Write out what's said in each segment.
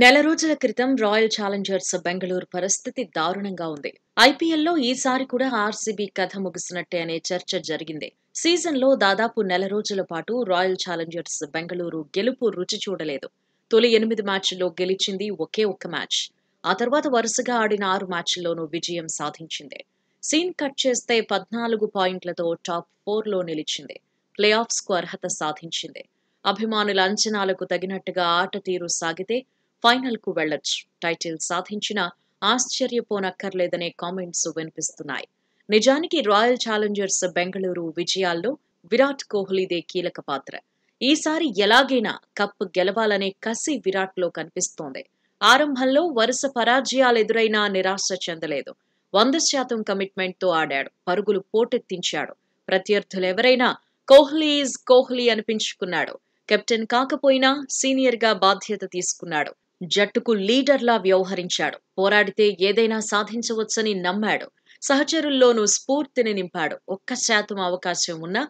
నెల రోజుల క్రితం రాయల్ ఛాలెంజర్స్ బెంగళూరు పరిస్థితి దారుణంగా ఉంది ఐపీఎల్లో ఈసారి కూడా ఆర్సీబీ కథ ముగిసినట్టే అనే చర్చ జరిగింది సీజన్లో దాదాపు నెల రోజుల పాటు రాయల్ ఛాలెంజర్స్ బెంగళూరు గెలుపు రుచి చూడలేదు తొలి ఎనిమిది మ్యాచ్ల్లో గెలిచింది ఒకే ఒక్క మ్యాచ్ ఆ తర్వాత వరుసగా ఆడిన ఆరు మ్యాచ్ల్లోనూ విజయం సాధించింది సీన్ కట్ చేస్తే పద్నాలుగు పాయింట్లతో టాప్ ఫోర్లో నిలిచింది ప్లే ఆఫ్స్కు అర్హత సాధించింది అభిమానుల అంచనాలకు తగినట్టుగా ఆట తీరు సాగితే ఫైనల్ కు వెళ్లొచ్చు టైటిల్ సాధించిన ఆశ్చర్యపోనక్కర్లేదనే కామెంట్స్ వినిపిస్తున్నాయి నిజానికి రాయల్ ఛాలెంజర్స్ బెంగళూరు విజయాల్లో విరాట్ కోహ్లీదే కీలక పాత్ర ఈసారి ఎలాగైనా కప్ గెలవాలనే కసి విరాట్ లో కనిపిస్తోంది ఆరంభంలో వరుస పరాజయాలు ఎదురైనా నిరాశ చెందలేదు వంద శాతం కమిట్మెంట్ తో ఆడాడు పరుగులు పోటెత్తించాడు ప్రత్యర్థులెవరైనా కోహ్లీ ఈజ్ కోహ్లీ అనిపించుకున్నాడు కెప్టెన్ కాకపోయినా సీనియర్ గా బాధ్యత తీసుకున్నాడు జట్టుకు లీడర్లా వ్యవహరించాడు పోరాడితే ఏదైనా సాధించవచ్చని నమ్మాడు సహచరుల్లోనూ స్ఫూర్తిని నింపాడు ఒక్క శాతం అవకాశం ఉన్నా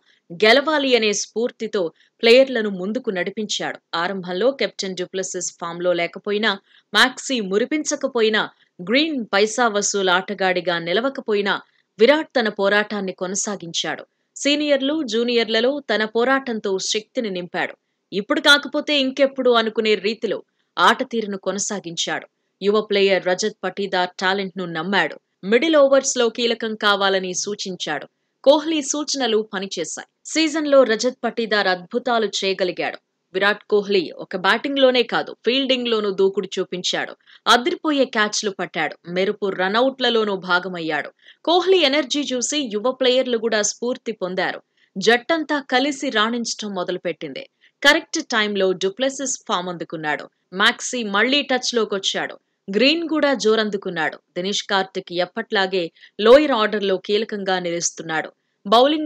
గెలవాలి అనే స్ఫూర్తితో ప్లేయర్లను ముందుకు నడిపించాడు ఆరంభంలో కెప్టెన్ ఫామ్ ఫామ్లో లేకపోయినా మ్యాక్సీ మురిపించకపోయినా గ్రీన్ పైసా వసూలు ఆటగాడిగా నిలవకపోయినా విరాట్ తన పోరాటాన్ని కొనసాగించాడు సీనియర్లు జూనియర్లలో తన పోరాటంతో శక్తిని నింపాడు ఇప్పుడు కాకపోతే ఇంకెప్పుడు అనుకునే రీతిలో ఆట తీరును కొనసాగించాడు యువ ప్లేయర్ రజత్ పటీదార్ టాలెంట్ ను నమ్మాడు మిడిల్ ఓవర్స్ లో కీలకం కావాలని సూచించాడు కోహ్లీ సూచనలు పనిచేశాయి సీజన్లో రజత్ పటీదార్ అద్భుతాలు చేయగలిగాడు విరాట్ కోహ్లీ ఒక బ్యాటింగ్ లోనే కాదు ఫీల్డింగ్ లోనూ దూకుడు చూపించాడు అదిరిపోయే క్యాచ్లు పట్టాడు మెరుపు రనౌట్లలోనూ భాగమయ్యాడు కోహ్లీ ఎనర్జీ చూసి యువ ప్లేయర్లు కూడా స్ఫూర్తి పొందారు జట్టంతా కలిసి రాణించటం మొదలుపెట్టింది కరెక్ట్ టైంలో డుప్లెసిస్ ఫామ్ అందుకున్నాడు మ్యాక్సీ మళ్లీ లోకి వచ్చాడు గ్రీన్ కూడా జోరందుకున్నాడు దినేష్ కార్తిక్ ఎప్పట్లాగే లోయర్ ఆర్డర్ లో కీలకంగా నిలుస్తున్నాడు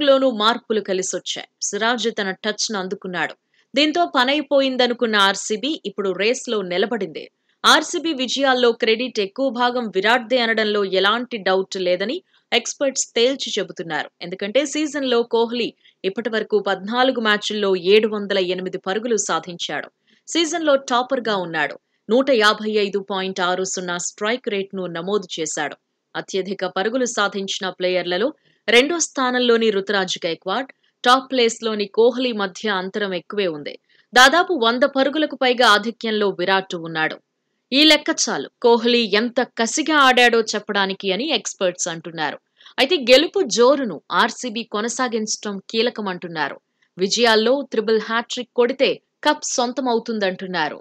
లోనూ మార్పులు కలిసొచ్చాయి సిరాజ్ తన టచ్ను అందుకున్నాడు దీంతో పనైపోయిందనుకున్న ఆర్సీబీ ఇప్పుడు రేస్ లో నిలబడింది ఆర్సీబీ విజయాల్లో క్రెడిట్ ఎక్కువ భాగం విరాట్దే అనడంలో ఎలాంటి డౌట్ లేదని ఎక్స్పర్ట్స్ తేల్చి చెబుతున్నారు ఎందుకంటే సీజన్లో కోహ్లీ ఇప్పటి వరకు పద్నాలుగు మ్యాచ్ల్లో ఏడు వందల ఎనిమిది పరుగులు సాధించాడు సీజన్లో టాపర్గా ఉన్నాడు నూట యాభై ఐదు పాయింట్ ఆరు సున్నా స్ట్రైక్ రేట్ను నమోదు చేశాడు అత్యధిక పరుగులు సాధించిన ప్లేయర్లలో రెండో స్థానంలోని రుతురాజ్ గైక్వాడ్ టాప్ ప్లేస్లోని కోహ్లీ మధ్య అంతరం ఎక్కువే ఉంది దాదాపు వంద పరుగులకు పైగా ఆధిక్యంలో విరాట్ ఉన్నాడు ఈ లెక్క చాలు కోహ్లీ ఎంత కసిగా ఆడాడో చెప్పడానికి అని ఎక్స్పర్ట్స్ అంటున్నారు అయితే గెలుపు జోరును ఆర్సీబీ కొనసాగించడం కీలకమంటున్నారు విజయాల్లో త్రిబుల్ హ్యాట్రిక్ కొడితే కప్ సొంతమవుతుందంటున్నారు